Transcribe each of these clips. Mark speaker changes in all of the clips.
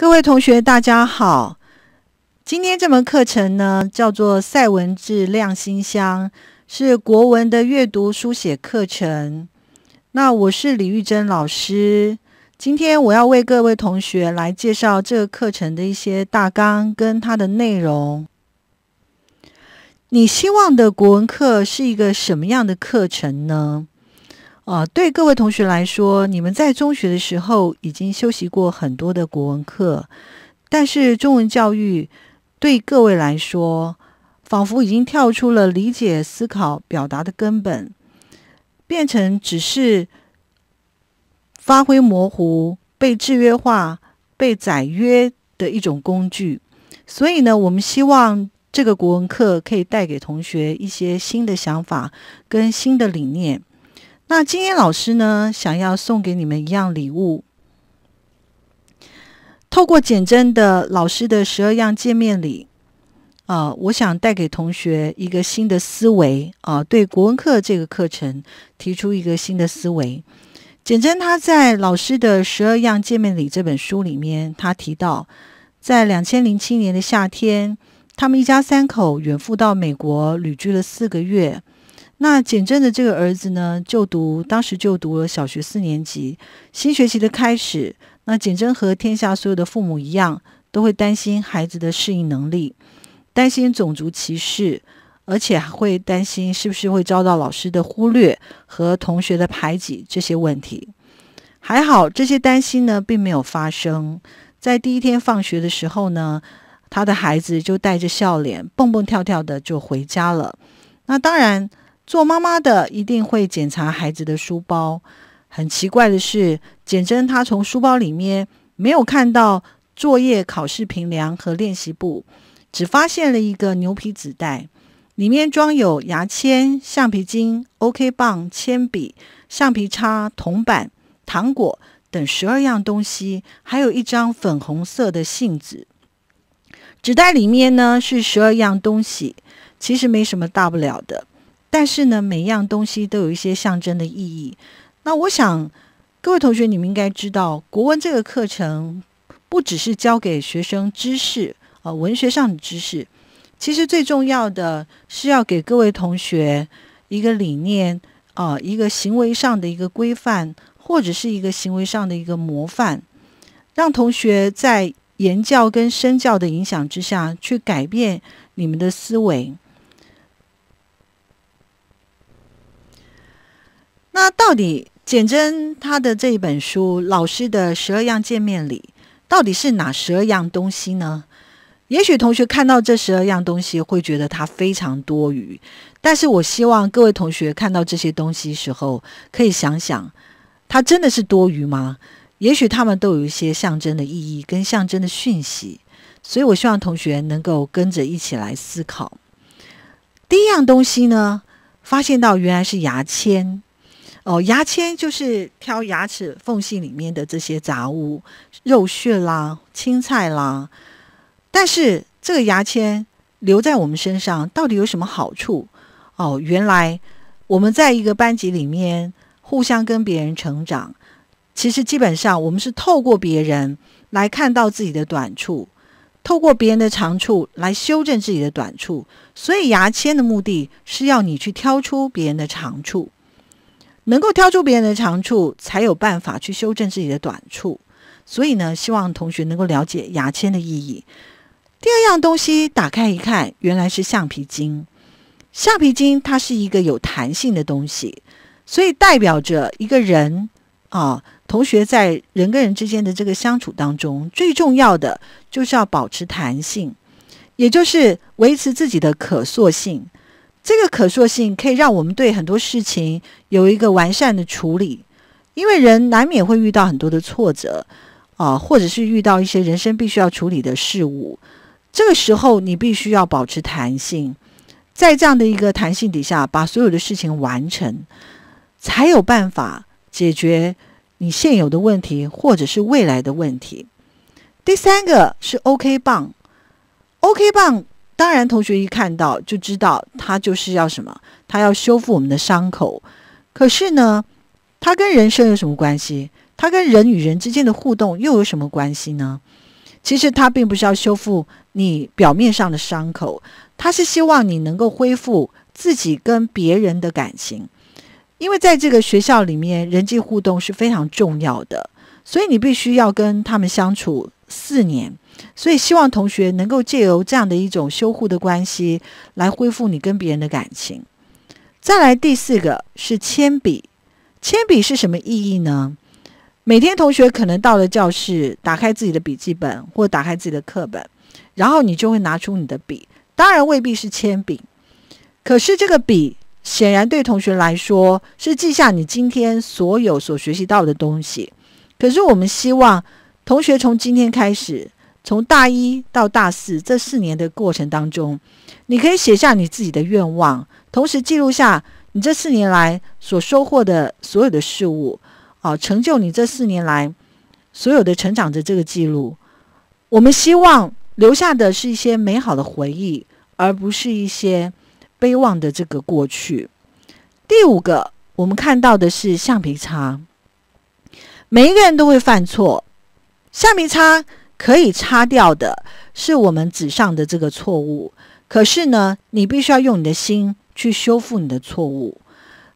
Speaker 1: 各位同学，大家好！今天这门课程呢，叫做《赛文质亮心香》，是国文的阅读书写课程。那我是李玉珍老师，今天我要为各位同学来介绍这个课程的一些大纲跟它的内容。你希望的国文课是一个什么样的课程呢？啊，对各位同学来说，你们在中学的时候已经修习过很多的国文课，但是中文教育对各位来说，仿佛已经跳出了理解、思考、表达的根本，变成只是发挥模糊、被制约化、被载约的一种工具。所以呢，我们希望这个国文课可以带给同学一些新的想法跟新的理念。那今天老师呢，想要送给你们一样礼物。透过简真的老师的十二样见面礼，啊，我想带给同学一个新的思维啊，对国文课这个课程提出一个新的思维。简真他在老师的十二样见面礼这本书里面，他提到，在两千零七年的夏天，他们一家三口远赴到美国旅居了四个月。那简真的这个儿子呢，就读当时就读了小学四年级，新学期的开始，那简真和天下所有的父母一样，都会担心孩子的适应能力，担心种族歧视，而且会担心是不是会遭到老师的忽略和同学的排挤这些问题。还好这些担心呢，并没有发生在第一天放学的时候呢，他的孩子就带着笑脸，蹦蹦跳跳的就回家了。那当然。做妈妈的一定会检查孩子的书包。很奇怪的是，简真她从书包里面没有看到作业、考试评量和练习簿，只发现了一个牛皮纸袋，里面装有牙签、橡皮筋、OK 棒、铅笔、橡皮擦、铜板、糖果等十二样东西，还有一张粉红色的信纸。纸袋里面呢是十二样东西，其实没什么大不了的。但是呢，每一样东西都有一些象征的意义。那我想，各位同学，你们应该知道，国文这个课程不只是教给学生知识，啊，文学上的知识，其实最重要的是要给各位同学一个理念，啊，一个行为上的一个规范，或者是一个行为上的一个模范，让同学在言教跟身教的影响之下，去改变你们的思维。那到底简真他的这一本书《老师的十二样见面礼》到底是哪十二样东西呢？也许同学看到这十二样东西会觉得它非常多余，但是我希望各位同学看到这些东西时候，可以想想，它真的是多余吗？也许他们都有一些象征的意义跟象征的讯息，所以我希望同学能够跟着一起来思考。第一样东西呢，发现到原来是牙签。哦，牙签就是挑牙齿缝隙里面的这些杂物、肉屑啦、青菜啦。但是这个牙签留在我们身上到底有什么好处？哦，原来我们在一个班级里面互相跟别人成长，其实基本上我们是透过别人来看到自己的短处，透过别人的长处来修正自己的短处。所以牙签的目的是要你去挑出别人的长处。能够挑出别人的长处，才有办法去修正自己的短处。所以呢，希望同学能够了解牙签的意义。第二样东西打开一看，原来是橡皮筋。橡皮筋它是一个有弹性的东西，所以代表着一个人啊，同学在人跟人之间的这个相处当中，最重要的就是要保持弹性，也就是维持自己的可塑性。这个可塑性可以让我们对很多事情有一个完善的处理，因为人难免会遇到很多的挫折啊，或者是遇到一些人生必须要处理的事物。这个时候，你必须要保持弹性，在这样的一个弹性底下，把所有的事情完成，才有办法解决你现有的问题或者是未来的问题。第三个是 OK 棒，OK 棒。当然，同学一看到就知道，他就是要什么？他要修复我们的伤口。可是呢，他跟人生有什么关系？他跟人与人之间的互动又有什么关系呢？其实他并不是要修复你表面上的伤口，他是希望你能够恢复自己跟别人的感情。因为在这个学校里面，人际互动是非常重要的，所以你必须要跟他们相处。四年，所以希望同学能够借由这样的一种修护的关系，来恢复你跟别人的感情。再来，第四个是铅笔，铅笔是什么意义呢？每天同学可能到了教室，打开自己的笔记本或打开自己的课本，然后你就会拿出你的笔，当然未必是铅笔，可是这个笔显然对同学来说是记下你今天所有所学习到的东西。可是我们希望。同学，从今天开始，从大一到大四这四年的过程当中，你可以写下你自己的愿望，同时记录下你这四年来所收获的所有的事物，啊，成就你这四年来所有的成长的这个记录。我们希望留下的是一些美好的回忆，而不是一些悲望的这个过去。第五个，我们看到的是橡皮擦，每一个人都会犯错。橡皮擦可以擦掉的是我们纸上的这个错误，可是呢，你必须要用你的心去修复你的错误。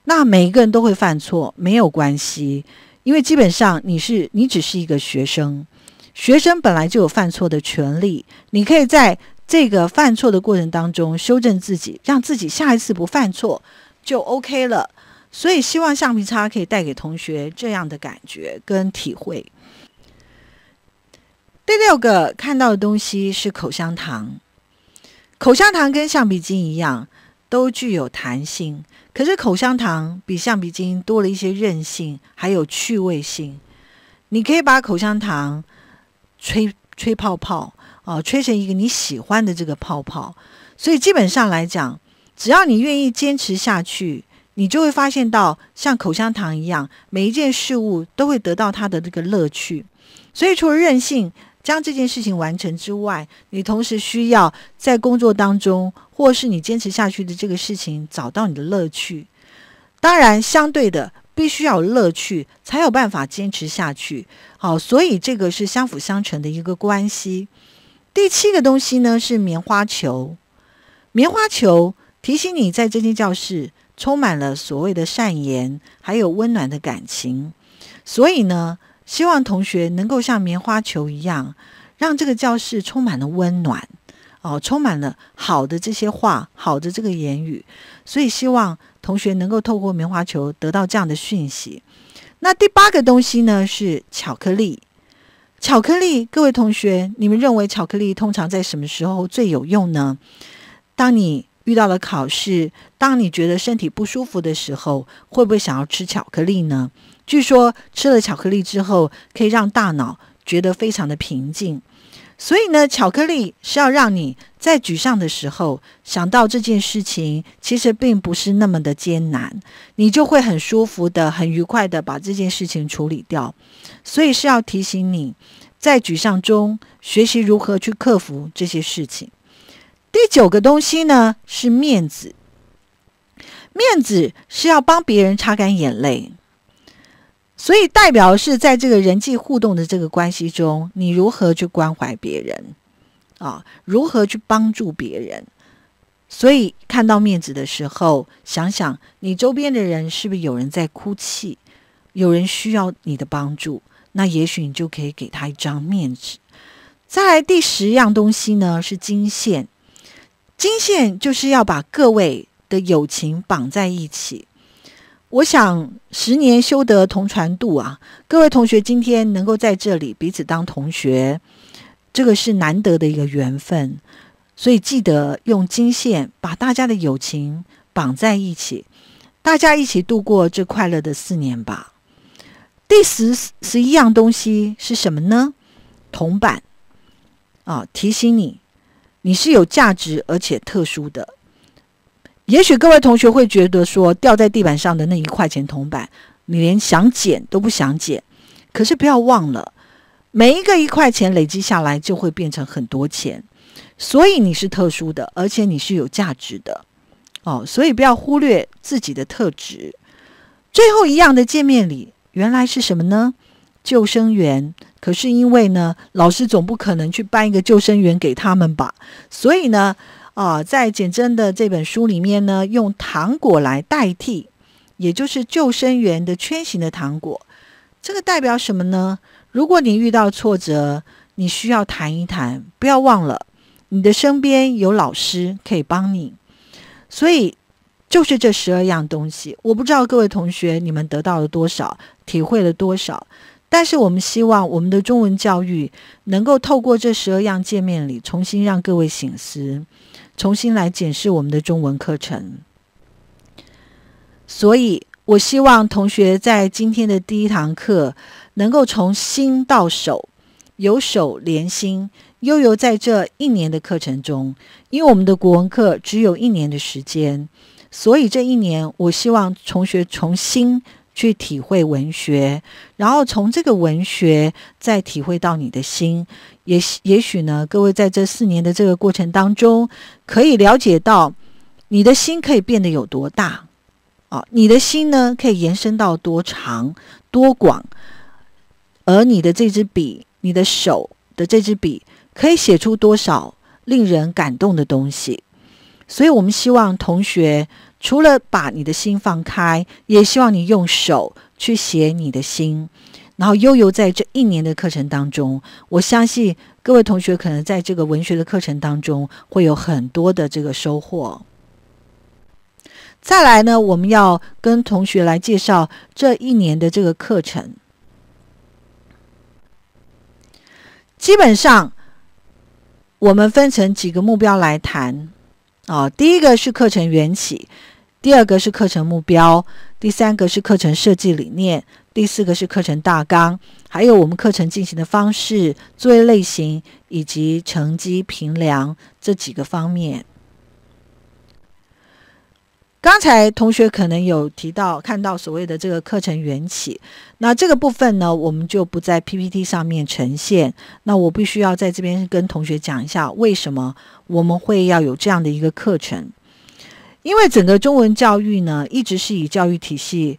Speaker 1: 那每一个人都会犯错，没有关系，因为基本上你是你只是一个学生，学生本来就有犯错的权利。你可以在这个犯错的过程当中修正自己，让自己下一次不犯错就 OK 了。所以，希望橡皮擦可以带给同学这样的感觉跟体会。第六个看到的东西是口香糖，口香糖跟橡皮筋一样，都具有弹性。可是口香糖比橡皮筋多了一些韧性，还有趣味性。你可以把口香糖吹吹泡泡，哦，吹成一个你喜欢的这个泡泡。所以基本上来讲，只要你愿意坚持下去，你就会发现到像口香糖一样，每一件事物都会得到它的这个乐趣。所以除了韧性，将这件事情完成之外，你同时需要在工作当中，或是你坚持下去的这个事情，找到你的乐趣。当然，相对的，必须要有乐趣，才有办法坚持下去。好，所以这个是相辅相成的一个关系。第七个东西呢，是棉花球。棉花球提醒你，在这间教室充满了所谓的善言，还有温暖的感情。所以呢。希望同学能够像棉花球一样，让这个教室充满了温暖，哦，充满了好的这些话，好的这个言语。所以希望同学能够透过棉花球得到这样的讯息。那第八个东西呢是巧克力。巧克力，各位同学，你们认为巧克力通常在什么时候最有用呢？当你遇到了考试，当你觉得身体不舒服的时候，会不会想要吃巧克力呢？据说吃了巧克力之后，可以让大脑觉得非常的平静。所以呢，巧克力是要让你在沮丧的时候，想到这件事情其实并不是那么的艰难，你就会很舒服的、很愉快的把这件事情处理掉。所以是要提醒你，在沮丧中学习如何去克服这些事情。第九个东西呢是面子，面子是要帮别人擦干眼泪。所以代表是在这个人际互动的这个关系中，你如何去关怀别人啊？如何去帮助别人？所以看到面子的时候，想想你周边的人是不是有人在哭泣，有人需要你的帮助，那也许你就可以给他一张面子。再来第十样东西呢，是金线，金线就是要把各位的友情绑在一起。我想十年修得同船渡啊，各位同学今天能够在这里彼此当同学，这个是难得的一个缘分，所以记得用金线把大家的友情绑在一起，大家一起度过这快乐的四年吧。第十十一样东西是什么呢？铜板啊，提醒你，你是有价值而且特殊的。也许各位同学会觉得说，掉在地板上的那一块钱铜板，你连想捡都不想捡。可是不要忘了，每一个一块钱累积下来，就会变成很多钱。所以你是特殊的，而且你是有价值的哦。所以不要忽略自己的特质。最后一样的见面礼，原来是什么呢？救生员。可是因为呢，老师总不可能去搬一个救生员给他们吧？所以呢。啊，在简真的这本书里面呢，用糖果来代替，也就是救生员的圈形的糖果，这个代表什么呢？如果你遇到挫折，你需要谈一谈，不要忘了你的身边有老师可以帮你。所以，就是这十二样东西，我不知道各位同学你们得到了多少，体会了多少，但是我们希望我们的中文教育能够透过这十二样见面礼，重新让各位醒思。重新来检视我们的中文课程，所以我希望同学在今天的第一堂课能够从心到手，由手连心，悠游在这一年的课程中，因为我们的国文课只有一年的时间，所以这一年我希望同学从心去体会文学，然后从这个文学再体会到你的心。也也许呢，各位在这四年的这个过程当中，可以了解到，你的心可以变得有多大，啊，你的心呢可以延伸到多长、多广，而你的这支笔、你的手的这支笔可以写出多少令人感动的东西。所以，我们希望同学除了把你的心放开，也希望你用手去写你的心。然后悠悠在这一年的课程当中，我相信各位同学可能在这个文学的课程当中会有很多的这个收获。再来呢，我们要跟同学来介绍这一年的这个课程。基本上，我们分成几个目标来谈。啊，第一个是课程缘起，第二个是课程目标，第三个是课程设计理念。第四个是课程大纲，还有我们课程进行的方式、作业类型以及成绩评量这几个方面。刚才同学可能有提到看到所谓的这个课程缘起，那这个部分呢，我们就不在 PPT 上面呈现。那我必须要在这边跟同学讲一下，为什么我们会要有这样的一个课程？因为整个中文教育呢，一直是以教育体系。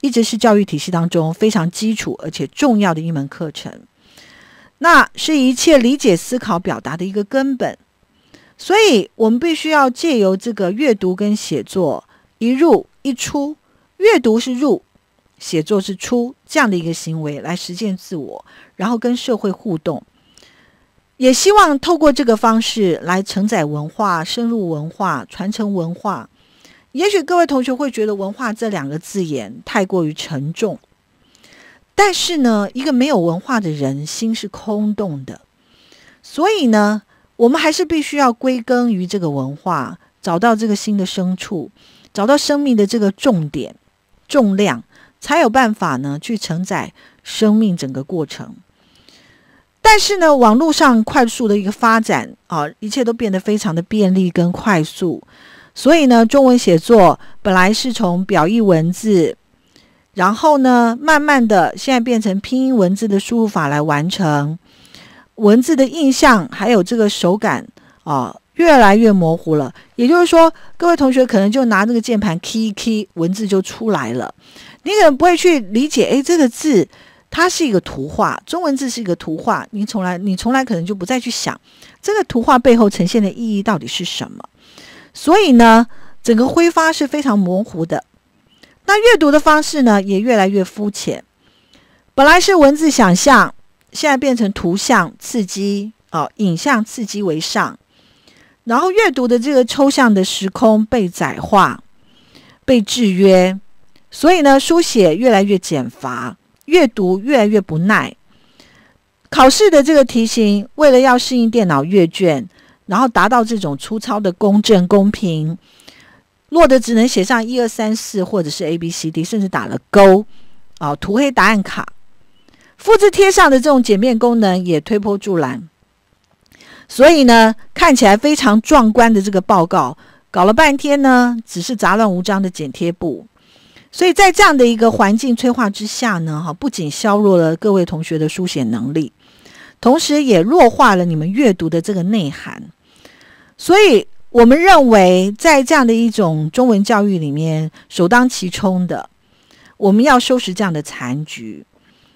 Speaker 1: 一直是教育体系当中非常基础而且重要的一门课程，那是一切理解、思考、表达的一个根本，所以我们必须要借由这个阅读跟写作一入一出，阅读是入，写作是出这样的一个行为来实现自我，然后跟社会互动，也希望透过这个方式来承载文化、深入文化、传承文化。也许各位同学会觉得“文化”这两个字眼太过于沉重，但是呢，一个没有文化的人心是空洞的，所以呢，我们还是必须要归根于这个文化，找到这个心的深处，找到生命的这个重点、重量，才有办法呢去承载生命整个过程。但是呢，网络上快速的一个发展啊，一切都变得非常的便利跟快速。所以呢，中文写作本来是从表意文字，然后呢，慢慢的现在变成拼音文字的输入法来完成，文字的印象还有这个手感啊，越来越模糊了。也就是说，各位同学可能就拿那个键盘，k 一 key，文字就出来了。你可能不会去理解，哎，这个字它是一个图画，中文字是一个图画，你从来你从来可能就不再去想这个图画背后呈现的意义到底是什么。所以呢，整个挥发是非常模糊的。那阅读的方式呢，也越来越肤浅。本来是文字想象，现在变成图像刺激哦，影像刺激为上。然后阅读的这个抽象的时空被窄化、被制约。所以呢，书写越来越简乏，阅读越来越不耐。考试的这个题型，为了要适应电脑阅卷。然后达到这种粗糙的公正公平，弱的只能写上一二三四，或者是 A B C D，甚至打了勾，啊，涂黑答案卡，复制贴上的这种简便功能也推波助澜。所以呢，看起来非常壮观的这个报告，搞了半天呢，只是杂乱无章的剪贴布。所以在这样的一个环境催化之下呢，哈，不仅削弱了各位同学的书写能力，同时也弱化了你们阅读的这个内涵。所以，我们认为，在这样的一种中文教育里面，首当其冲的，我们要收拾这样的残局。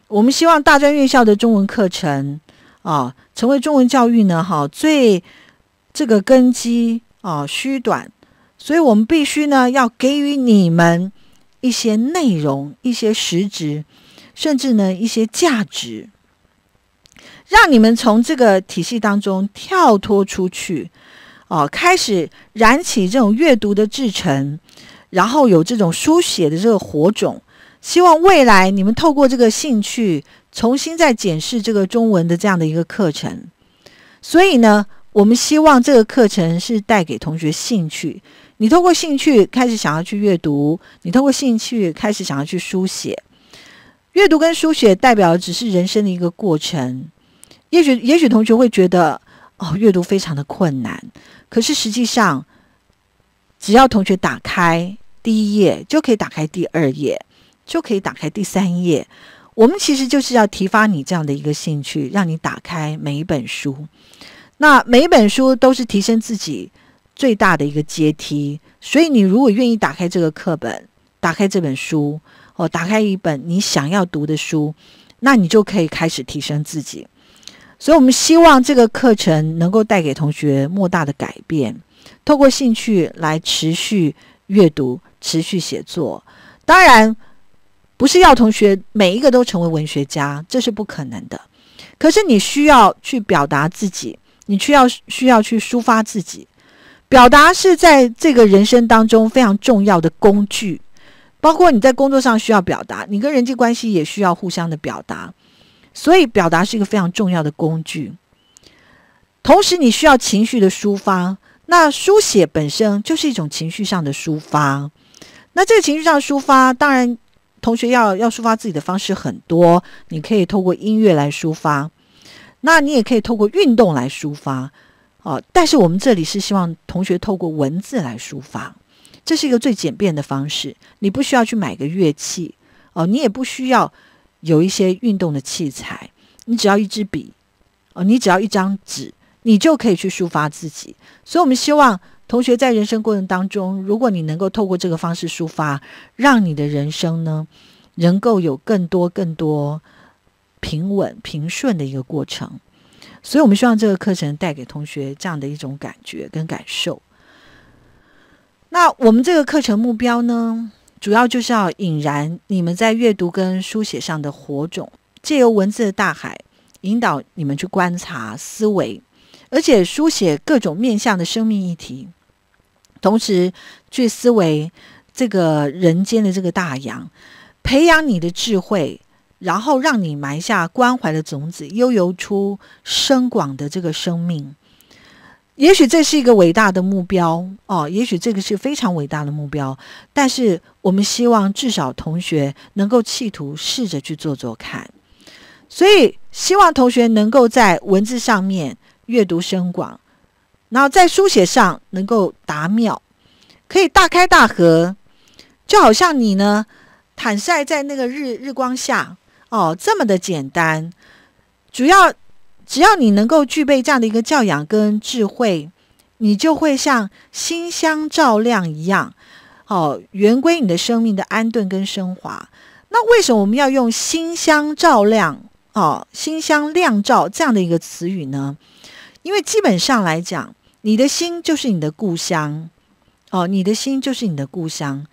Speaker 1: 我们希望大专院校的中文课程啊，成为中文教育呢，哈，最这个根基啊，虚短。所以我们必须呢，要给予你们一些内容、一些实质，甚至呢，一些价值，让你们从这个体系当中跳脱出去。哦，开始燃起这种阅读的志诚，然后有这种书写的这个火种。希望未来你们透过这个兴趣，重新再检视这个中文的这样的一个课程。所以呢，我们希望这个课程是带给同学兴趣。你透过兴趣开始想要去阅读，你透过兴趣开始想要去书写。阅读跟书写代表的只是人生的一个过程。也许，也许同学会觉得，哦，阅读非常的困难。可是实际上，只要同学打开第一页，就可以打开第二页，就可以打开第三页。我们其实就是要提发你这样的一个兴趣，让你打开每一本书。那每一本书都是提升自己最大的一个阶梯。所以，你如果愿意打开这个课本，打开这本书，哦，打开一本你想要读的书，那你就可以开始提升自己。所以，我们希望这个课程能够带给同学莫大的改变，透过兴趣来持续阅读、持续写作。当然，不是要同学每一个都成为文学家，这是不可能的。可是，你需要去表达自己，你需要需要去抒发自己。表达是在这个人生当中非常重要的工具，包括你在工作上需要表达，你跟人际关系也需要互相的表达。所以，表达是一个非常重要的工具。同时，你需要情绪的抒发。那书写本身就是一种情绪上的抒发。那这个情绪上的抒发，当然，同学要要抒发自己的方式很多。你可以透过音乐来抒发，那你也可以透过运动来抒发，哦。但是，我们这里是希望同学透过文字来抒发，这是一个最简便的方式。你不需要去买个乐器，哦，你也不需要。有一些运动的器材，你只要一支笔，哦，你只要一张纸，你就可以去抒发自己。所以，我们希望同学在人生过程当中，如果你能够透过这个方式抒发，让你的人生呢，能够有更多更多平稳平顺的一个过程。所以，我们希望这个课程带给同学这样的一种感觉跟感受。那我们这个课程目标呢？主要就是要引燃你们在阅读跟书写上的火种，借由文字的大海，引导你们去观察、思维，而且书写各种面向的生命议题，同时去思维这个人间的这个大洋，培养你的智慧，然后让你埋下关怀的种子，悠游出深广的这个生命。也许这是一个伟大的目标哦，也许这个是非常伟大的目标，但是我们希望至少同学能够企图试着去做做看。所以希望同学能够在文字上面阅读深广，然后在书写上能够达妙，可以大开大合，就好像你呢坦率在那个日日光下哦，这么的简单，主要。只要你能够具备这样的一个教养跟智慧，你就会像心香照亮一样，哦，圆规你的生命的安顿跟升华。那为什么我们要用心香照亮，哦，心香亮照这样的一个词语呢？因为基本上来讲，你的心就是你的故乡，哦，你的心就是你的故乡，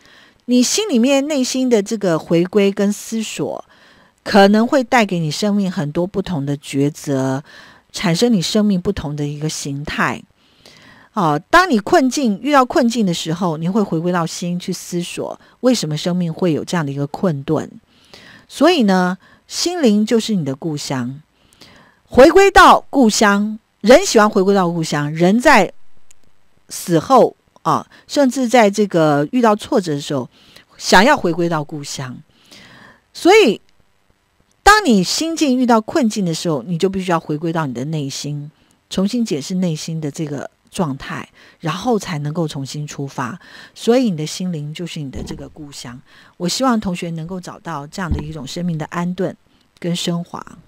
Speaker 1: 你心里面内心的这个回归跟思索。可能会带给你生命很多不同的抉择，产生你生命不同的一个形态。哦，当你困境遇到困境的时候，你会回归到心去思索，为什么生命会有这样的一个困顿？所以呢，心灵就是你的故乡。回归到故乡，人喜欢回归到故乡。人在死后啊，甚至在这个遇到挫折的时候，想要回归到故乡。所以。当你心境遇到困境的时候，你就必须要回归到你的内心，重新解释内心的这个状态，然后才能够重新出发。所以，你的心灵就是你的这个故乡。我希望同学能够找到这样的一种生命的安顿跟升华。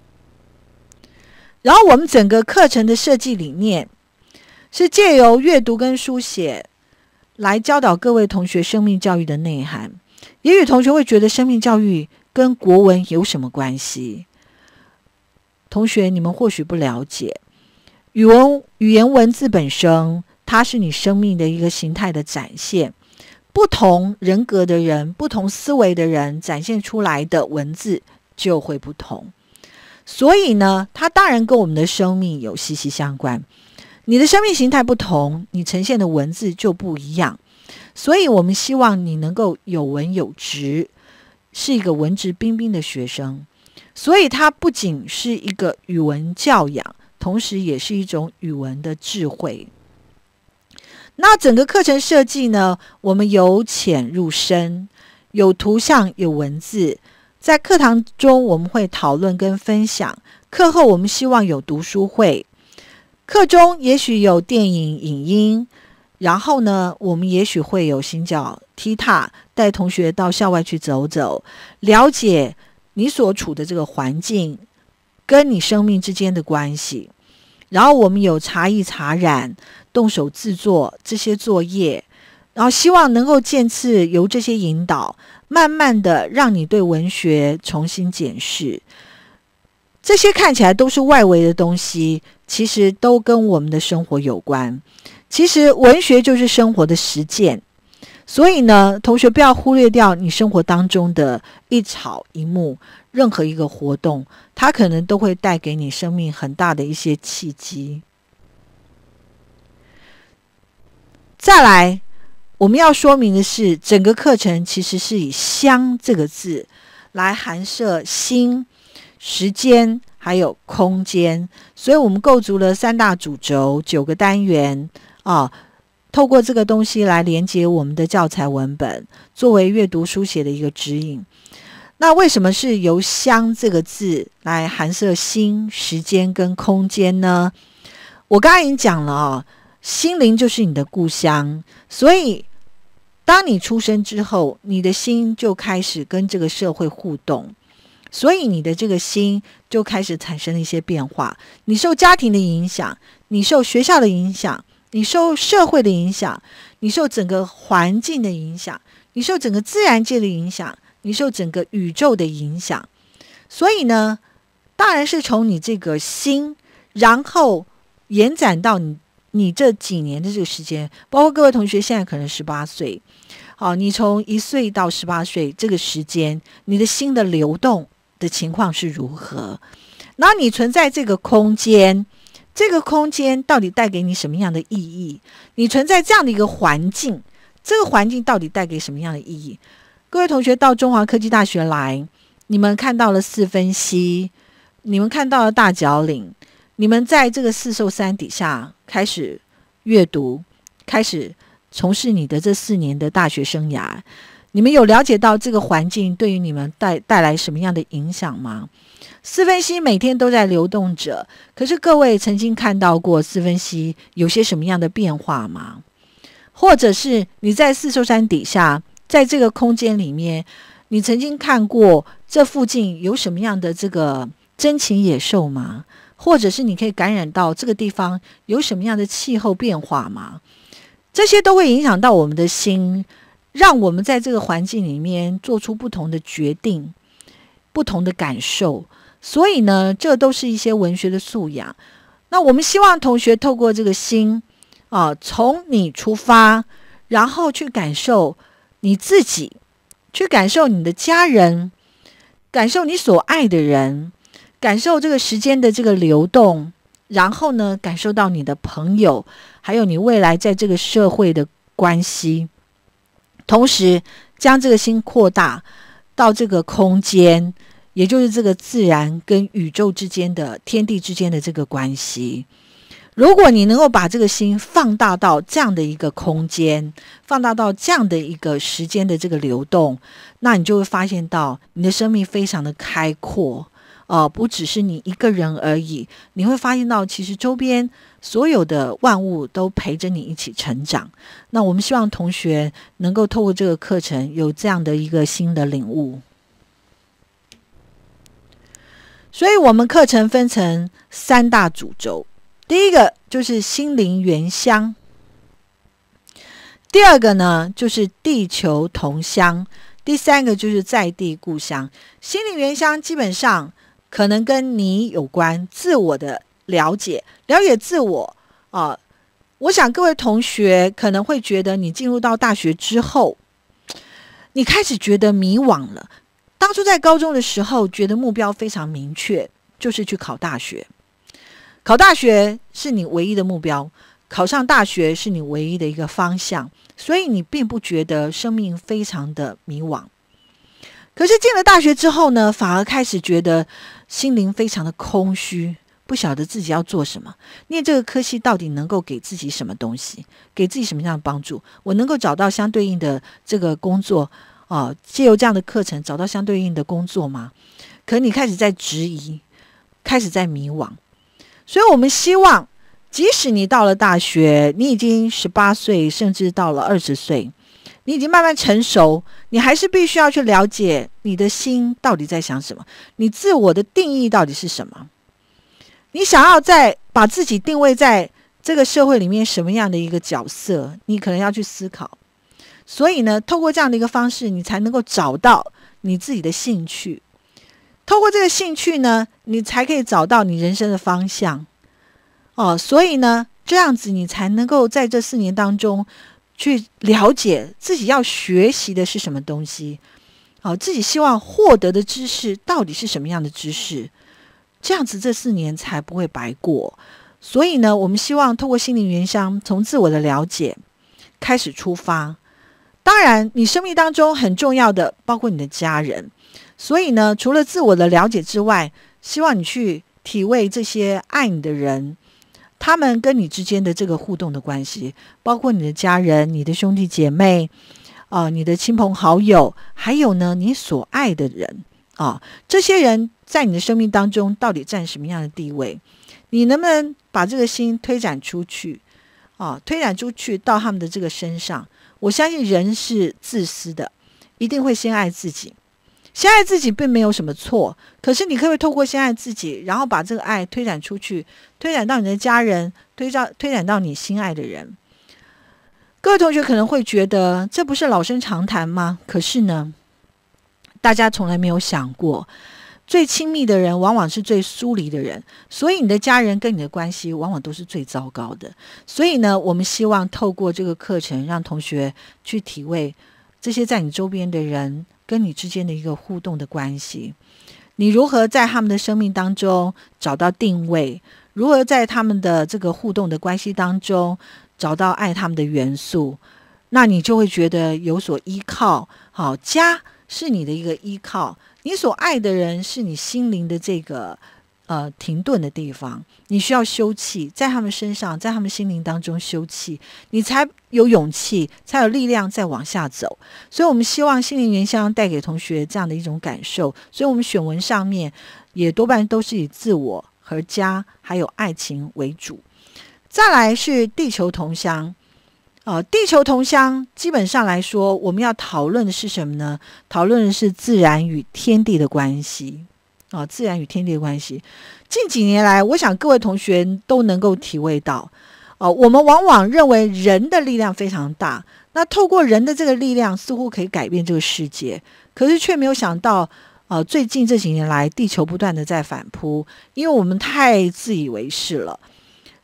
Speaker 1: 然后，我们整个课程的设计理念是借由阅读跟书写来教导各位同学生命教育的内涵。也许同学会觉得生命教育。跟国文有什么关系？同学，你们或许不了解，语文语言文字本身，它是你生命的一个形态的展现。不同人格的人，不同思维的人，展现出来的文字就会不同。所以呢，它当然跟我们的生命有息息相关。你的生命形态不同，你呈现的文字就不一样。所以我们希望你能够有文有直。是一个文质彬彬的学生，所以他不仅是一个语文教养，同时也是一种语文的智慧。那整个课程设计呢？我们由浅入深，有图像，有文字。在课堂中，我们会讨论跟分享；课后，我们希望有读书会；课中，也许有电影影音。然后呢，我们也许会有新教。踢踏，带同学到校外去走走，了解你所处的这个环境跟你生命之间的关系。然后我们有茶艺、茶染，动手制作这些作业。然后希望能够渐次由这些引导，慢慢的让你对文学重新检视。这些看起来都是外围的东西，其实都跟我们的生活有关。其实文学就是生活的实践。所以呢，同学不要忽略掉你生活当中的一草一木，任何一个活动，它可能都会带给你生命很大的一些契机。再来，我们要说明的是，整个课程其实是以“香”这个字来含摄心、时间还有空间，所以我们构筑了三大主轴，九个单元啊。透过这个东西来连接我们的教材文本，作为阅读书写的一个指引。那为什么是由香”这个字来含摄心、时间跟空间呢？我刚刚已经讲了哦，心灵就是你的故乡。所以，当你出生之后，你的心就开始跟这个社会互动，所以你的这个心就开始产生了一些变化。你受家庭的影响，你受学校的影响。你受社会的影响，你受整个环境的影响，你受整个自然界的影响，你受整个宇宙的影响。所以呢，当然是从你这个心，然后延展到你你这几年的这个时间，包括各位同学现在可能十八岁，好，你从一岁到十八岁这个时间，你的心的流动的情况是如何？那你存在这个空间。这个空间到底带给你什么样的意义？你存在这样的一个环境，这个环境到底带给什么样的意义？各位同学到中华科技大学来，你们看到了四分析，你们看到了大角岭，你们在这个四兽山底下开始阅读，开始从事你的这四年的大学生涯，你们有了解到这个环境对于你们带带来什么样的影响吗？四分息每天都在流动着，可是各位曾经看到过四分息有些什么样的变化吗？或者是你在四兽山底下，在这个空间里面，你曾经看过这附近有什么样的这个真情野兽吗？或者是你可以感染到这个地方有什么样的气候变化吗？这些都会影响到我们的心，让我们在这个环境里面做出不同的决定。不同的感受，所以呢，这都是一些文学的素养。那我们希望同学透过这个心，啊，从你出发，然后去感受你自己，去感受你的家人，感受你所爱的人，感受这个时间的这个流动，然后呢，感受到你的朋友，还有你未来在这个社会的关系，同时将这个心扩大。到这个空间，也就是这个自然跟宇宙之间的天地之间的这个关系，如果你能够把这个心放大到这样的一个空间，放大到这样的一个时间的这个流动，那你就会发现到你的生命非常的开阔。呃，不只是你一个人而已，你会发现到其实周边所有的万物都陪着你一起成长。那我们希望同学能够透过这个课程有这样的一个新的领悟。所以，我们课程分成三大主轴：第一个就是心灵原乡，第二个呢就是地球同乡，第三个就是在地故乡。心灵原乡基本上。可能跟你有关，自我的了解，了解自我啊。我想各位同学可能会觉得，你进入到大学之后，你开始觉得迷惘了。当初在高中的时候，觉得目标非常明确，就是去考大学，考大学是你唯一的目标，考上大学是你唯一的一个方向，所以你并不觉得生命非常的迷惘。可是进了大学之后呢，反而开始觉得。心灵非常的空虚，不晓得自己要做什么，念这个科系到底能够给自己什么东西，给自己什么样的帮助？我能够找到相对应的这个工作啊？借由这样的课程找到相对应的工作吗？可你开始在质疑，开始在迷惘，所以我们希望，即使你到了大学，你已经十八岁，甚至到了二十岁。你已经慢慢成熟，你还是必须要去了解你的心到底在想什么，你自我的定义到底是什么，你想要在把自己定位在这个社会里面什么样的一个角色，你可能要去思考。所以呢，透过这样的一个方式，你才能够找到你自己的兴趣。透过这个兴趣呢，你才可以找到你人生的方向。哦，所以呢，这样子你才能够在这四年当中。去了解自己要学习的是什么东西，好，自己希望获得的知识到底是什么样的知识，这样子这四年才不会白过。所以呢，我们希望通过心灵原香，从自我的了解开始出发。当然，你生命当中很重要的，包括你的家人。所以呢，除了自我的了解之外，希望你去体味这些爱你的人。他们跟你之间的这个互动的关系，包括你的家人、你的兄弟姐妹，啊，你的亲朋好友，还有呢，你所爱的人，啊，这些人在你的生命当中到底占什么样的地位？你能不能把这个心推展出去，啊，推展出去到他们的这个身上？我相信人是自私的，一定会先爱自己。先爱自己并没有什么错，可是你可不可以透过先爱自己，然后把这个爱推展出去，推展到你的家人，推到推展到你心爱的人？各位同学可能会觉得这不是老生常谈吗？可是呢，大家从来没有想过，最亲密的人往往是最疏离的人，所以你的家人跟你的关系往往都是最糟糕的。所以呢，我们希望透过这个课程，让同学去体味这些在你周边的人。跟你之间的一个互动的关系，你如何在他们的生命当中找到定位？如何在他们的这个互动的关系当中找到爱他们的元素？那你就会觉得有所依靠。好，家是你的一个依靠，你所爱的人是你心灵的这个。呃，停顿的地方，你需要休憩，在他们身上，在他们心灵当中休憩，你才有勇气，才有力量再往下走。所以，我们希望心灵原乡带给同学这样的一种感受。所以，我们选文上面也多半都是以自我和家，还有爱情为主。再来是地球同乡，呃，地球同乡基本上来说，我们要讨论的是什么呢？讨论的是自然与天地的关系。啊，自然与天地的关系。近几年来，我想各位同学都能够体会到，啊，我们往往认为人的力量非常大，那透过人的这个力量，似乎可以改变这个世界，可是却没有想到，啊，最近这几年来，地球不断的在反扑，因为我们太自以为是了，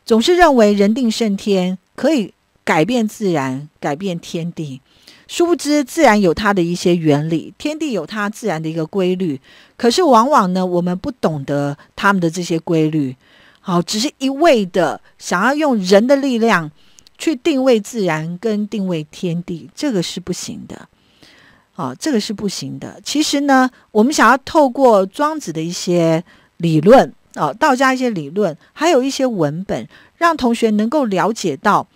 Speaker 1: 总是认为人定胜天，可以改变自然，改变天地。殊不知，自然有它的一些原理，天地有它自然的一个规律。可是，往往呢，我们不懂得他们的这些规律，好，只是一味的想要用人的力量去定位自然跟定位天地，这个是不行的，啊，这个是不行的。其实呢，我们想要透过庄子的一些理论啊，道家一些理论，还有一些文本，让同学能够了解到。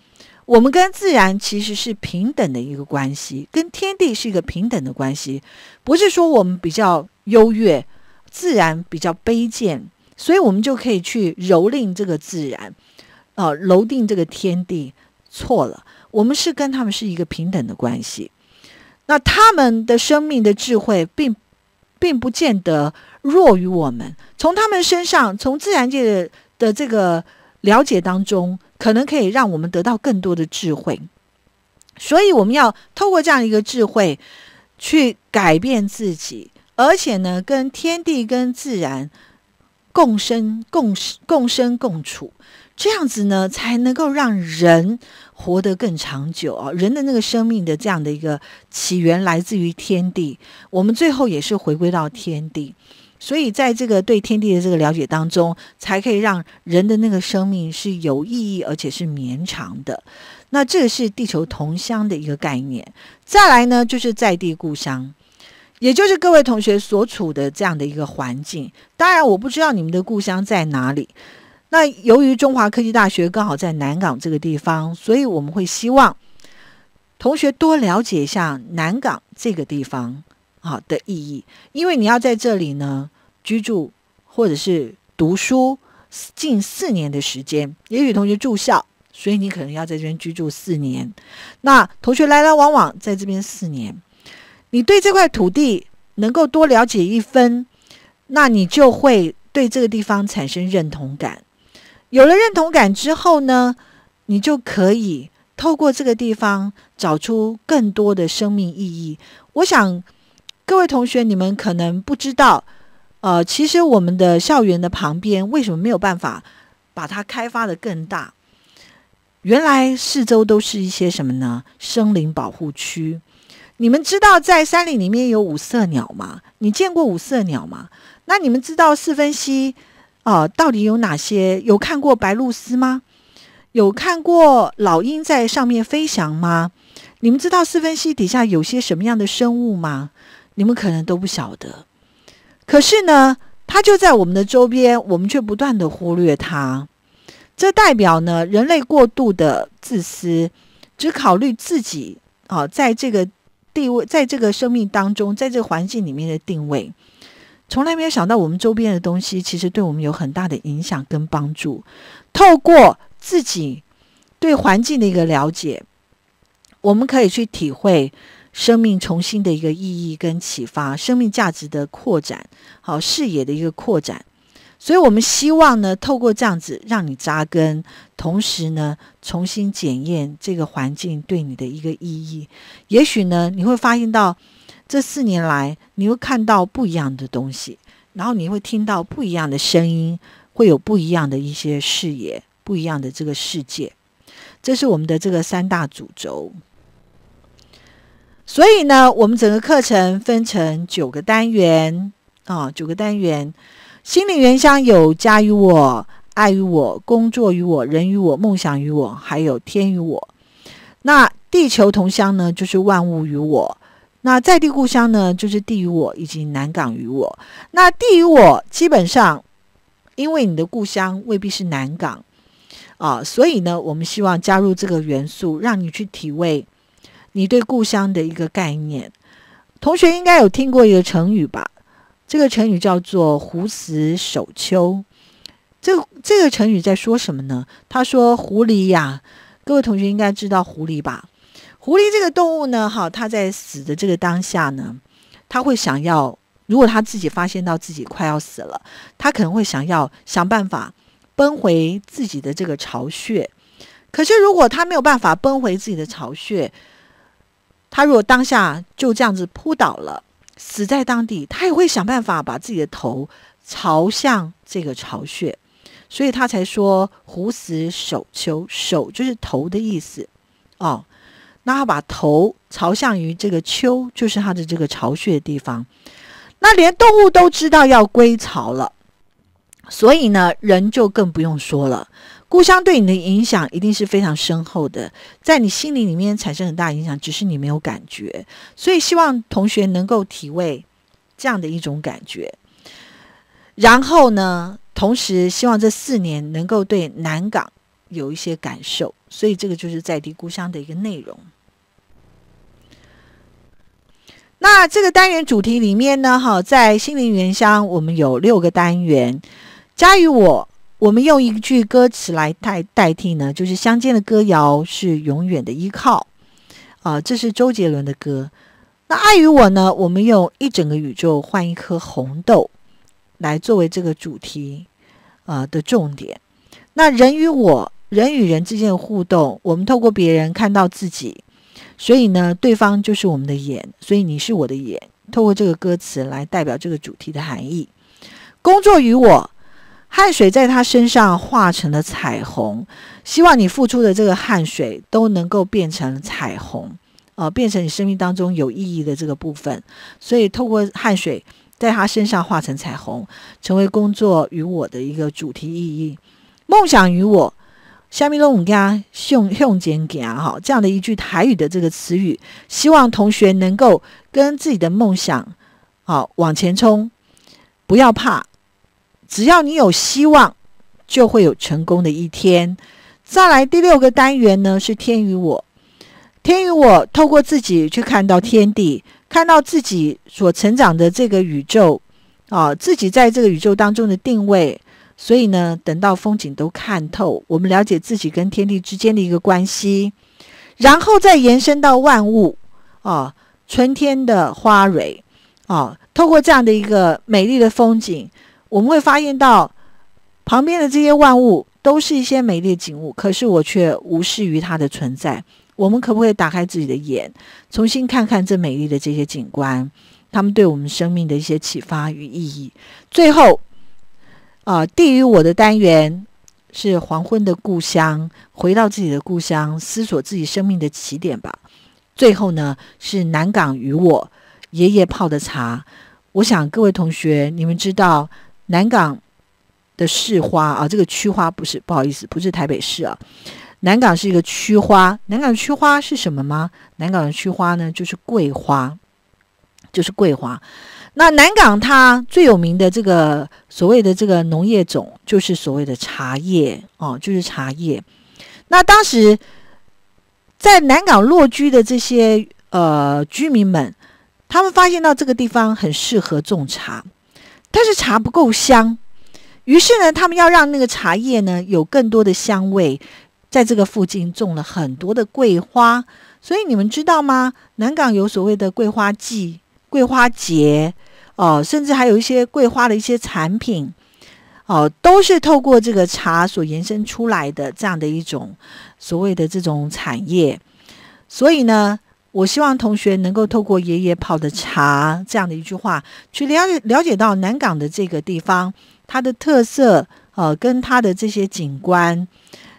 Speaker 1: 我们跟自然其实是平等的一个关系，跟天地是一个平等的关系，不是说我们比较优越，自然比较卑贱，所以我们就可以去蹂躏这个自然，呃，蹂躏这个天地，错了，我们是跟他们是一个平等的关系。那他们的生命的智慧，并并不见得弱于我们，从他们身上，从自然界的这个。了解当中，可能可以让我们得到更多的智慧，所以我们要透过这样一个智慧去改变自己，而且呢，跟天地、跟自然共生、共共生共处，这样子呢，才能够让人活得更长久啊！人的那个生命的这样的一个起源来自于天地，我们最后也是回归到天地。所以，在这个对天地的这个了解当中，才可以让人的那个生命是有意义而且是绵长的。那这是地球同乡的一个概念。再来呢，就是在地故乡，也就是各位同学所处的这样的一个环境。当然，我不知道你们的故乡在哪里。那由于中华科技大学刚好在南港这个地方，所以我们会希望同学多了解一下南港这个地方好的意义，因为你要在这里呢。居住或者是读书近四年的时间，也许同学住校，所以你可能要在这边居住四年。那同学来来往往在这边四年，你对这块土地能够多了解一分，那你就会对这个地方产生认同感。有了认同感之后呢，你就可以透过这个地方找出更多的生命意义。我想，各位同学，你们可能不知道。呃，其实我们的校园的旁边为什么没有办法把它开发的更大？原来四周都是一些什么呢？森林保护区。你们知道在山林里面有五色鸟吗？你见过五色鸟吗？那你们知道四分溪啊到底有哪些？有看过白鹭鸶吗？有看过老鹰在上面飞翔吗？你们知道四分溪底下有些什么样的生物吗？你们可能都不晓得。可是呢，它就在我们的周边，我们却不断的忽略它。这代表呢，人类过度的自私，只考虑自己啊，在这个地位，在这个生命当中，在这个环境里面的定位，从来没有想到我们周边的东西其实对我们有很大的影响跟帮助。透过自己对环境的一个了解，我们可以去体会。生命重新的一个意义跟启发，生命价值的扩展，好视野的一个扩展，所以我们希望呢，透过这样子让你扎根，同时呢，重新检验这个环境对你的一个意义。也许呢，你会发现到这四年来，你会看到不一样的东西，然后你会听到不一样的声音，会有不一样的一些视野，不一样的这个世界。这是我们的这个三大主轴。所以呢，我们整个课程分成九个单元啊，九个单元。心灵原乡有家于我、爱于我、工作于我、人与我、梦想于我，还有天与我。那地球同乡呢，就是万物与我；那在地故乡呢，就是地与我以及南港与我。那地与我，基本上因为你的故乡未必是南港啊，所以呢，我们希望加入这个元素，让你去体味。你对故乡的一个概念，同学应该有听过一个成语吧？这个成语叫做“狐死守丘”。这这个成语在说什么呢？他说：“狐狸呀，各位同学应该知道狐狸吧？狐狸这个动物呢，哈，它在死的这个当下呢，它会想要，如果它自己发现到自己快要死了，它可能会想要想办法奔回自己的这个巢穴。可是如果它没有办法奔回自己的巢穴，他如果当下就这样子扑倒了，死在当地，他也会想办法把自己的头朝向这个巢穴，所以他才说“虎死守丘”，“守就是头的意思，哦，那他把头朝向于这个丘，就是他的这个巢穴的地方。那连动物都知道要归巢了，所以呢，人就更不用说了。故乡对你的影响一定是非常深厚的，在你心灵里面产生很大影响，只是你没有感觉。所以希望同学能够体味这样的一种感觉。然后呢，同时希望这四年能够对南港有一些感受。所以这个就是在地故乡的一个内容。那这个单元主题里面呢，哈，在心灵原乡我们有六个单元，加于我。我们用一句歌词来代代替呢，就是《乡间的歌谣》是永远的依靠，啊，这是周杰伦的歌。那爱与我呢？我们用一整个宇宙换一颗红豆来作为这个主题啊的重点。那人与我，人与人之间的互动，我们透过别人看到自己，所以呢，对方就是我们的眼，所以你是我的眼。透过这个歌词来代表这个主题的含义。工作与我。汗水在他身上化成了彩虹，希望你付出的这个汗水都能够变成彩虹，呃，变成你生命当中有意义的这个部分。所以，透过汗水在他身上化成彩虹，成为工作与我的一个主题意义，梦想与我。下我们给他送送雄给他哈，这样的一句台语的这个词语，希望同学能够跟自己的梦想好往前冲，不要怕。只要你有希望，就会有成功的一天。再来第六个单元呢，是天与我。天与我，透过自己去看到天地，看到自己所成长的这个宇宙，啊，自己在这个宇宙当中的定位。所以呢，等到风景都看透，我们了解自己跟天地之间的一个关系，然后再延伸到万物，啊，春天的花蕊，啊，透过这样的一个美丽的风景。我们会发现到旁边的这些万物都是一些美丽的景物，可是我却无视于它的存在。我们可不可以打开自己的眼，重新看看这美丽的这些景观，他们对我们生命的一些启发与意义？最后，啊，地于我的单元是黄昏的故乡，回到自己的故乡，思索自己生命的起点吧。最后呢，是南港与我爷爷泡的茶。我想各位同学，你们知道。南港的市花啊，这个区花不是，不好意思，不是台北市啊。南港是一个区花，南港的区花是什么吗？南港的区花呢，就是桂花，就是桂花。那南港它最有名的这个所谓的这个农业种，就是所谓的茶叶哦，就是茶叶。那当时在南港落居的这些呃居民们，他们发现到这个地方很适合种茶。但是茶不够香，于是呢，他们要让那个茶叶呢有更多的香味，在这个附近种了很多的桂花，所以你们知道吗？南港有所谓的桂花季、桂花节，哦，甚至还有一些桂花的一些产品，哦，都是透过这个茶所延伸出来的这样的一种所谓的这种产业，所以呢。我希望同学能够透过爷爷泡的茶这样的一句话，去了解了解到南港的这个地方它的特色，呃，跟它的这些景观，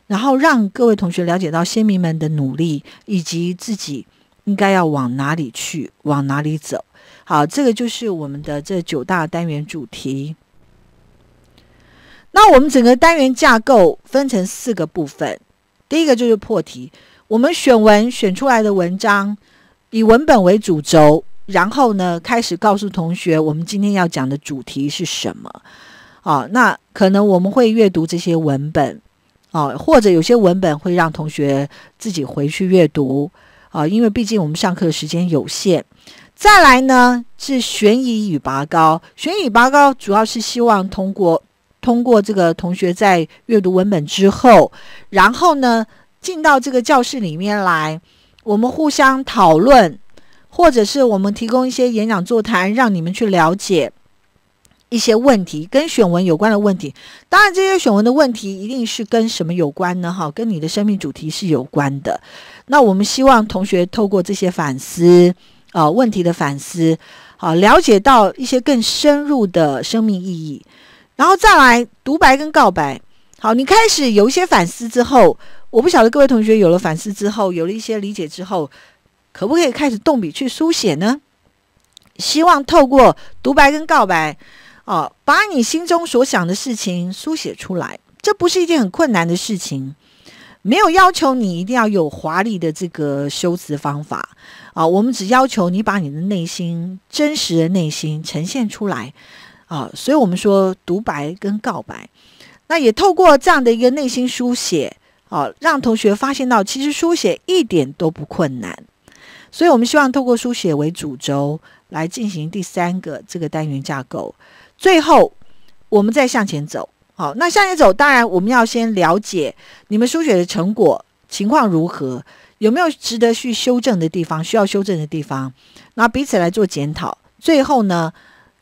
Speaker 1: 然后让各位同学了解到先民们的努力，以及自己应该要往哪里去，往哪里走。好，这个就是我们的这九大单元主题。那我们整个单元架构分成四个部分，第一个就是破题。我们选文选出来的文章以文本为主轴，然后呢，开始告诉同学我们今天要讲的主题是什么啊？那可能我们会阅读这些文本哦，或者有些文本会让同学自己回去阅读啊，因为毕竟我们上课的时间有限。再来呢是悬疑与拔高，悬疑拔高主要是希望通过通过这个同学在阅读文本之后，然后呢。进到这个教室里面来，我们互相讨论，或者是我们提供一些演讲座谈，让你们去了解一些问题，跟选文有关的问题。当然，这些选文的问题一定是跟什么有关呢？哈，跟你的生命主题是有关的。那我们希望同学透过这些反思，啊，问题的反思，好，了解到一些更深入的生命意义，然后再来独白跟告白。好，你开始有一些反思之后，我不晓得各位同学有了反思之后，有了一些理解之后，可不可以开始动笔去书写呢？希望透过独白跟告白，哦，把你心中所想的事情书写出来，这不是一件很困难的事情，没有要求你一定要有华丽的这个修辞方法啊，我们只要求你把你的内心真实的内心呈现出来啊，所以我们说独白跟告白。那也透过这样的一个内心书写，哦，让同学发现到其实书写一点都不困难。所以，我们希望透过书写为主轴来进行第三个这个单元架构。最后，我们再向前走。好，那向前走，当然我们要先了解你们书写的成果情况如何，有没有值得去修正的地方？需要修正的地方，那彼此来做检讨。最后呢，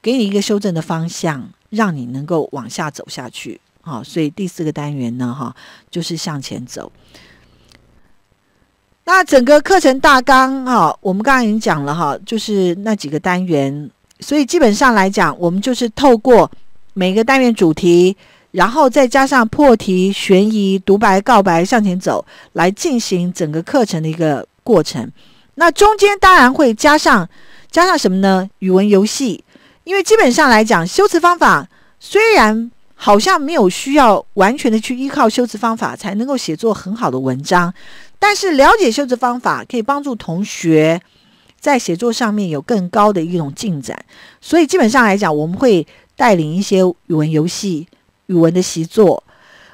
Speaker 1: 给你一个修正的方向，让你能够往下走下去。好，所以第四个单元呢，哈，就是向前走。那整个课程大纲，哈，我们刚刚已经讲了，哈，就是那几个单元。所以基本上来讲，我们就是透过每个单元主题，然后再加上破题、悬疑、独白、告白、向前走，来进行整个课程的一个过程。那中间当然会加上加上什么呢？语文游戏，因为基本上来讲，修辞方法虽然。好像没有需要完全的去依靠修辞方法才能够写作很好的文章，但是了解修辞方法可以帮助同学在写作上面有更高的一种进展。所以基本上来讲，我们会带领一些语文游戏、语文的习作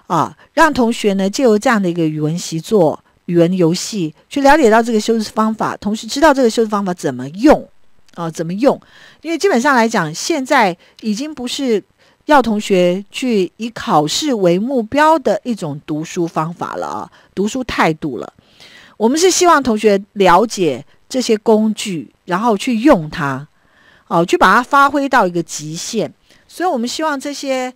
Speaker 1: 啊，让同学呢借由这样的一个语文习作、语文游戏去了解到这个修辞方法，同时知道这个修辞方法怎么用啊，怎么用。因为基本上来讲，现在已经不是。要同学去以考试为目标的一种读书方法了啊，读书态度了。我们是希望同学了解这些工具，然后去用它，哦，去把它发挥到一个极限。所以我们希望这些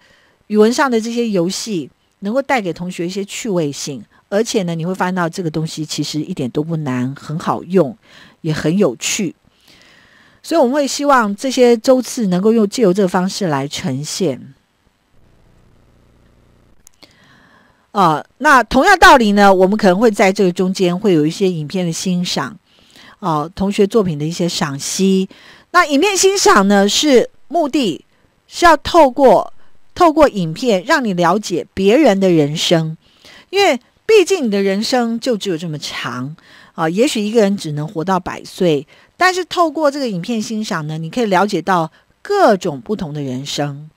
Speaker 1: 语文上的这些游戏能够带给同学一些趣味性，而且呢，你会发现到这个东西其实一点都不难，很好用，也很有趣。所以我们会希望这些周次能够用借由这个方式来呈现，啊，那同样道理呢，我们可能会在这个中间会有一些影片的欣赏，啊，同学作品的一些赏析。那影片欣赏呢，是目的是要透过透过影片让你了解别人的人生，因为毕竟你的人生就只有这么长。啊，也许一个人只能活到百岁，但是透过这个影片欣赏呢，你可以了解到各种不同的人生。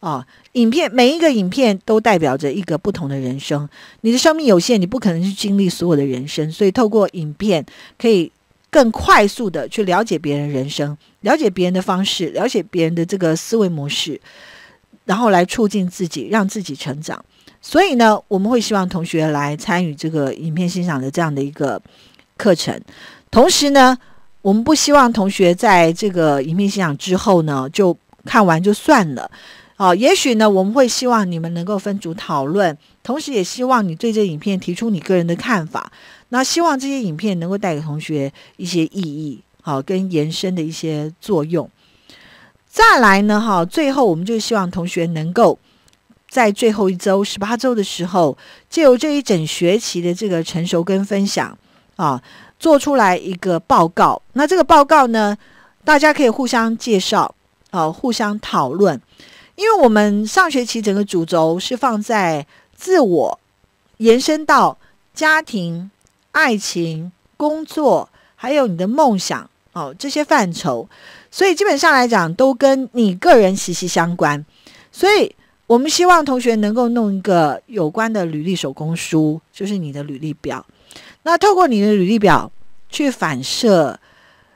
Speaker 1: 啊，影片每一个影片都代表着一个不同的人生。你的生命有限，你不可能去经历所有的人生，所以透过影片可以更快速的去了解别人人生，了解别人的方式，了解别人的这个思维模式，然后来促进自己，让自己成长。所以呢，我们会希望同学来参与这个影片欣赏的这样的一个。课程，同时呢，我们不希望同学在这个影片欣赏之后呢，就看完就算了。好，也许呢，我们会希望你们能够分组讨论，同时也希望你对这影片提出你个人的看法。那希望这些影片能够带给同学一些意义，好，跟延伸的一些作用。再来呢，哈，最后我们就希望同学能够在最后一周十八周的时候，借由这一整学期的这个成熟跟分享。啊，做出来一个报告。那这个报告呢，大家可以互相介绍，啊，互相讨论。因为我们上学期整个主轴是放在自我，延伸到家庭、爱情、工作，还有你的梦想，哦，这些范畴。所以基本上来讲，都跟你个人息息相关。所以我们希望同学能够弄一个有关的履历手工书，就是你的履历表。那透过你的履历表去反射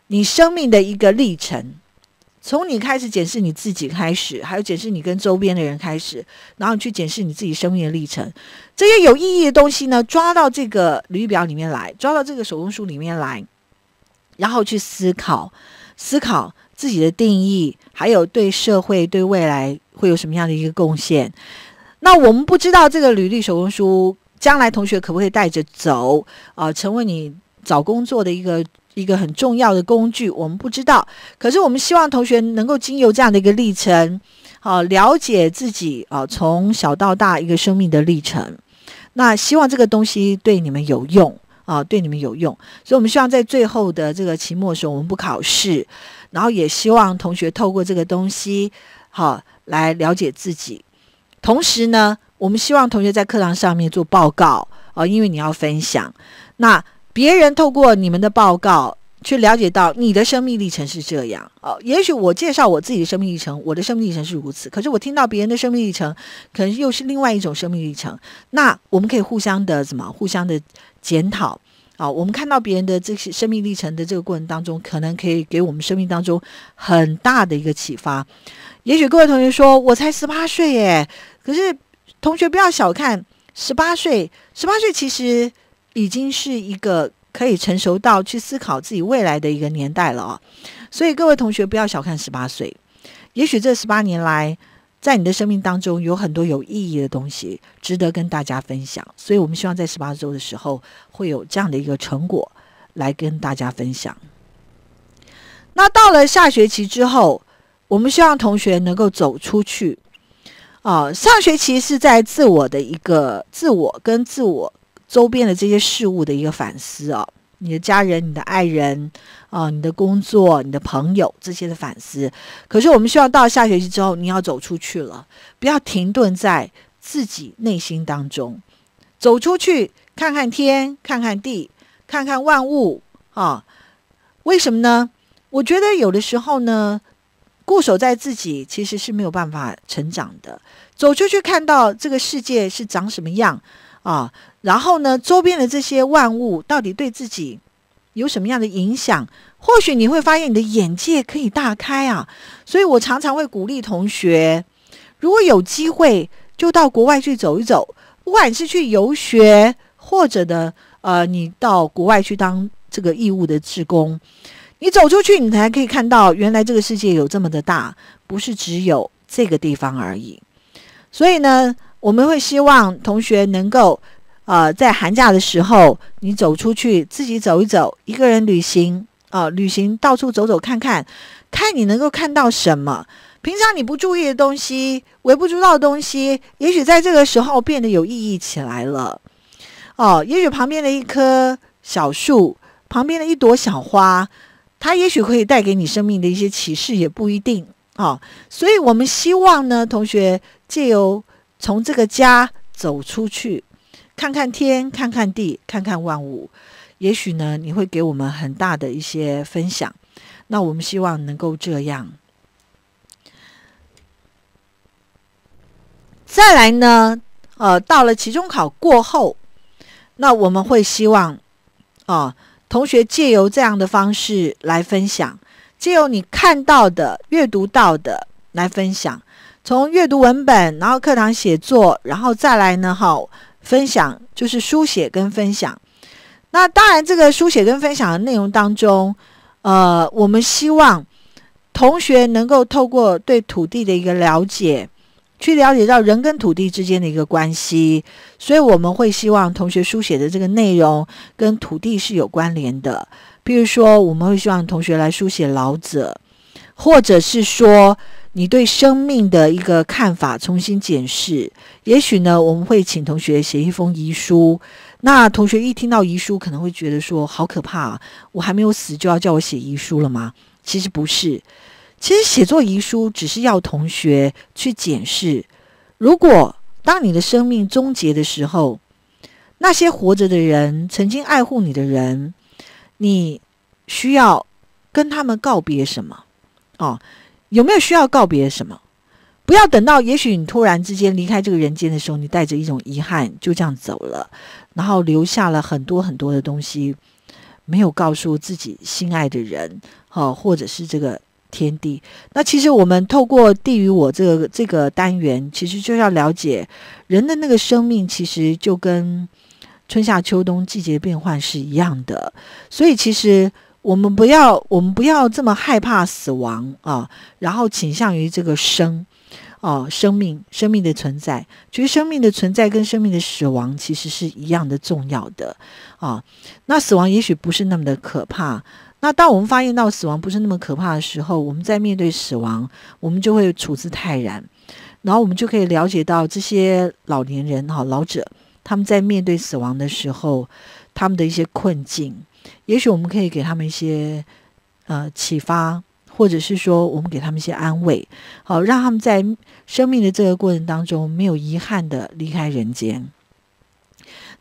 Speaker 1: 你生命的一个历程，从你开始检视你自己开始，还有检视你跟周边的人开始，然后去检视你自己生命的历程，这些有意义的东西呢，抓到这个履历表里面来，抓到这个手工书里面来，然后去思考，思考自己的定义，还有对社会、对未来会有什么样的一个贡献。那我们不知道这个履历手工书。将来同学可不可以带着走啊，成为你找工作的一个一个很重要的工具？我们不知道，可是我们希望同学能够经由这样的一个历程，好了解自己啊，从小到大一个生命的历程。那希望这个东西对你们有用啊，对你们有用。所以我们希望在最后的这个期末的时候，我们不考试，然后也希望同学透过这个东西好来了解自己，同时呢。我们希望同学在课堂上面做报告啊，因为你要分享，那别人透过你们的报告去了解到你的生命历程是这样啊。也许我介绍我自己的生命历程，我的生命历程是如此，可是我听到别人的生命历程，可能又是另外一种生命历程。那我们可以互相的怎么互相的检讨啊？我们看到别人的这些生命历程的这个过程当中，可能可以给我们生命当中很大的一个启发。也许各位同学说，我才十八岁耶，可是。同学不要小看十八岁，十八岁其实已经是一个可以成熟到去思考自己未来的一个年代了啊！所以各位同学不要小看十八岁，也许这十八年来，在你的生命当中有很多有意义的东西值得跟大家分享。所以我们希望在十八周的时候会有这样的一个成果来跟大家分享。那到了下学期之后，我们希望同学能够走出去。啊，上学期是在自我的一个自我跟自我周边的这些事物的一个反思哦，你的家人、你的爱人啊，你的工作、你的朋友这些的反思。可是我们需要到下学期之后，你要走出去了，不要停顿在自己内心当中，走出去看看天，看看地，看看万物啊。为什么呢？我觉得有的时候呢。固守在自己，其实是没有办法成长的。走出去，看到这个世界是长什么样啊？然后呢，周边的这些万物到底对自己有什么样的影响？或许你会发现你的眼界可以大开啊！所以我常常会鼓励同学，如果有机会，就到国外去走一走，不管是去游学，或者呢，呃，你到国外去当这个义务的志工。你走出去，你才可以看到原来这个世界有这么的大，不是只有这个地方而已。所以呢，我们会希望同学能够，呃，在寒假的时候，你走出去自己走一走，一个人旅行，啊，旅行到处走走看看，看你能够看到什么。平常你不注意的东西，微不足道的东西，也许在这个时候变得有意义起来了。哦，也许旁边的一棵小树，旁边的一朵小花。他也许可以带给你生命的一些启示，也不一定啊。所以，我们希望呢，同学借由从这个家走出去，看看天，看看地，看看万物，也许呢，你会给我们很大的一些分享。那我们希望能够这样。再来呢，呃，到了期中考过后，那我们会希望啊。同学借由这样的方式来分享，借由你看到的、阅读到的来分享。从阅读文本，然后课堂写作，然后再来呢？哈，分享就是书写跟分享。那当然，这个书写跟分享的内容当中，呃，我们希望同学能够透过对土地的一个了解。去了解到人跟土地之间的一个关系，所以我们会希望同学书写的这个内容跟土地是有关联的。譬如说，我们会希望同学来书写老者，或者是说你对生命的一个看法重新检视。也许呢，我们会请同学写一封遗书。那同学一听到遗书，可能会觉得说好可怕，我还没有死就要叫我写遗书了吗？其实不是。其实写作遗书，只是要同学去检视：如果当你的生命终结的时候，那些活着的人曾经爱护你的人，你需要跟他们告别什么？哦，有没有需要告别什么？不要等到也许你突然之间离开这个人间的时候，你带着一种遗憾就这样走了，然后留下了很多很多的东西，没有告诉自己心爱的人，哦，或者是这个。天地，那其实我们透过地与我这个这个单元，其实就要了解人的那个生命，其实就跟春夏秋冬季节变换是一样的。所以，其实我们不要我们不要这么害怕死亡啊，然后倾向于这个生，哦，生命，生命的存在，其实生命的存在跟生命的死亡其实是一样的重要的啊。那死亡也许不是那么的可怕。那当我们发现到死亡不是那么可怕的时候，我们在面对死亡，我们就会处之泰然。然后我们就可以了解到这些老年人哈老者他们在面对死亡的时候，他们的一些困境，也许我们可以给他们一些呃启发，或者是说我们给他们一些安慰，好让他们在生命的这个过程当中没有遗憾的离开人间。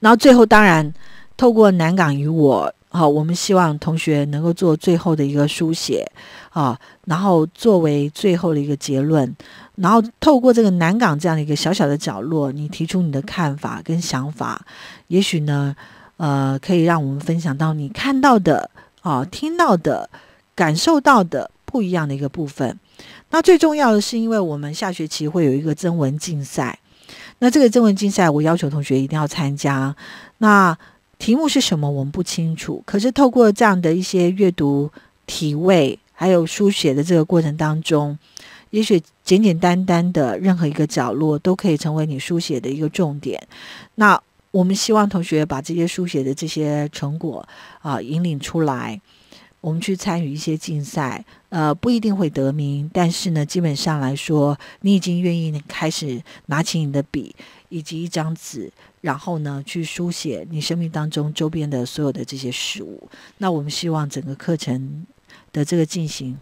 Speaker 1: 然后最后当然透过南港与我。好，我们希望同学能够做最后的一个书写啊，然后作为最后的一个结论，然后透过这个南港这样的一个小小的角落，你提出你的看法跟想法，也许呢，呃，可以让我们分享到你看到的、啊，听到的、感受到的不一样的一个部分。那最重要的是，因为我们下学期会有一个征文竞赛，那这个征文竞赛，我要求同学一定要参加。那题目是什么？我们不清楚。可是透过这样的一些阅读、体味，还有书写的这个过程当中，也许简简单单的任何一个角落都可以成为你书写的一个重点。那我们希望同学把这些书写的这些成果啊引领出来，我们去参与一些竞赛。呃，不一定会得名，但是呢，基本上来说，你已经愿意开始拿起你的笔以及一张纸。然后呢，去书写你生命当中周边的所有的这些事物。那我们希望整个课程的这个进行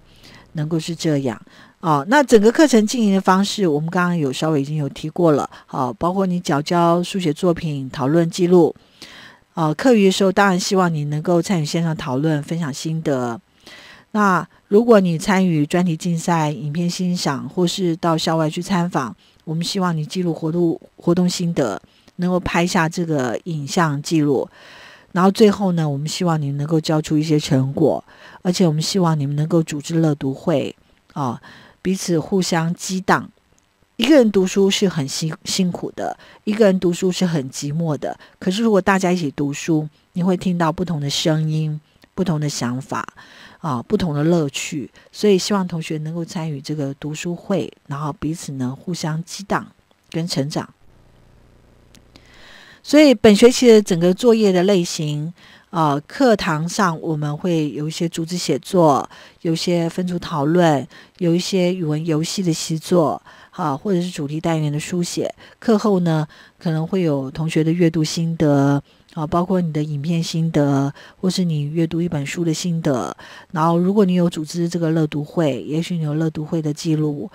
Speaker 1: 能够是这样啊。那整个课程进行的方式，我们刚刚有稍微已经有提过了啊，包括你脚交书写作品、讨论记录啊。课余的时候，当然希望你能够参与线上讨论、分享心得。那如果你参与专题竞赛、影片欣赏，或是到校外去参访，我们希望你记录活动活动心得。能够拍下这个影像记录，然后最后呢，我们希望你能够交出一些成果，而且我们希望你们能够组织乐读会，啊，彼此互相激荡。一个人读书是很辛辛苦的，一个人读书是很寂寞的。可是如果大家一起读书，你会听到不同的声音，不同的想法，啊，不同的乐趣。所以希望同学能够参与这个读书会，然后彼此呢互相激荡跟成长。所以本学期的整个作业的类型啊，课堂上我们会有一些组织写作，有一些分组讨论，有一些语文游戏的习作啊，或者是主题单元的书写。课后呢，可能会有同学的阅读心得啊，包括你的影片心得，或是你阅读一本书的心得。然后，如果你有组织这个乐读会，也许你有乐读会的记录。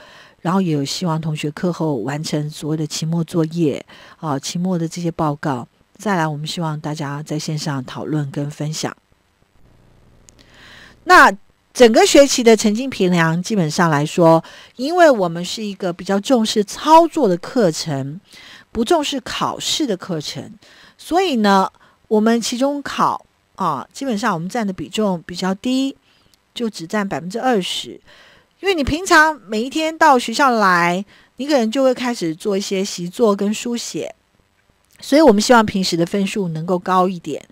Speaker 1: 然后也有希望同学课后完成所谓的期末作业啊，期末的这些报告。再来，我们希望大家在线上讨论跟分享。那整个学期的成绩评量，基本上来说，因为我们是一个比较重视操作的课程，不重视考试的课程，所以呢，我们期中考啊，基本上我们占的比重比较低，就只占百分之二十。因为你平常每一天到学校来，你可能就会开始做一些习作跟书写，所以我们希望平时的分数能够高一点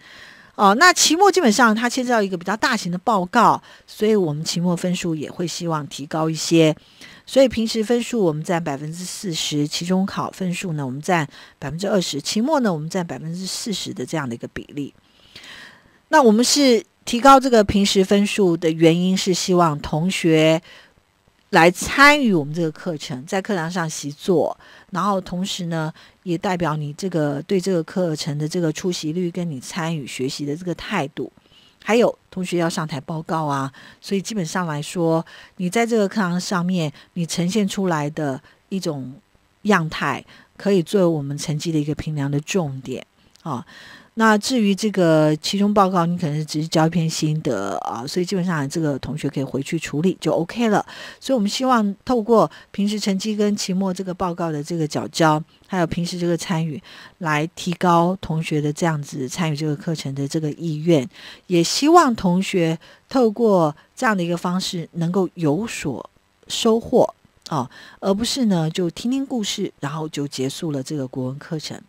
Speaker 1: 哦。那期末基本上它涉到一个比较大型的报告，所以我们期末分数也会希望提高一些。所以平时分数我们占百分之四十，期中考分数呢我们占百分之二十，期末呢我们占百分之四十的这样的一个比例。那我们是提高这个平时分数的原因是希望同学。来参与我们这个课程，在课堂上习作，然后同时呢，也代表你这个对这个课程的这个出席率跟你参与学习的这个态度。还有同学要上台报告啊，所以基本上来说，你在这个课堂上面你呈现出来的一种样态，可以作为我们成绩的一个评量的重点啊。那至于这个期中报告，你可能只是交一篇心得啊，所以基本上这个同学可以回去处理就 OK 了。所以我们希望透过平时成绩跟期末这个报告的这个角交，还有平时这个参与，来提高同学的这样子参与这个课程的这个意愿。也希望同学透过这样的一个方式，能够有所收获啊，而不是呢就听听故事，然后就结束了这个国文课程。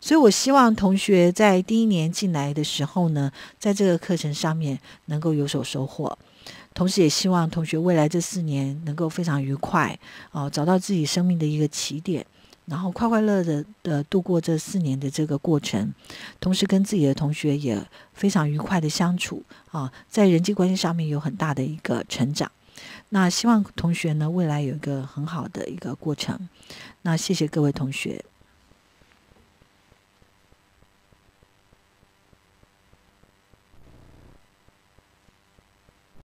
Speaker 1: 所以，我希望同学在第一年进来的时候呢，在这个课程上面能够有所收获，同时也希望同学未来这四年能够非常愉快啊，找到自己生命的一个起点，然后快快乐乐的度过这四年的这个过程，同时跟自己的同学也非常愉快的相处啊，在人际关系上面有很大的一个成长。那希望同学呢，未来有一个很好的一个过程。那谢谢各位同学。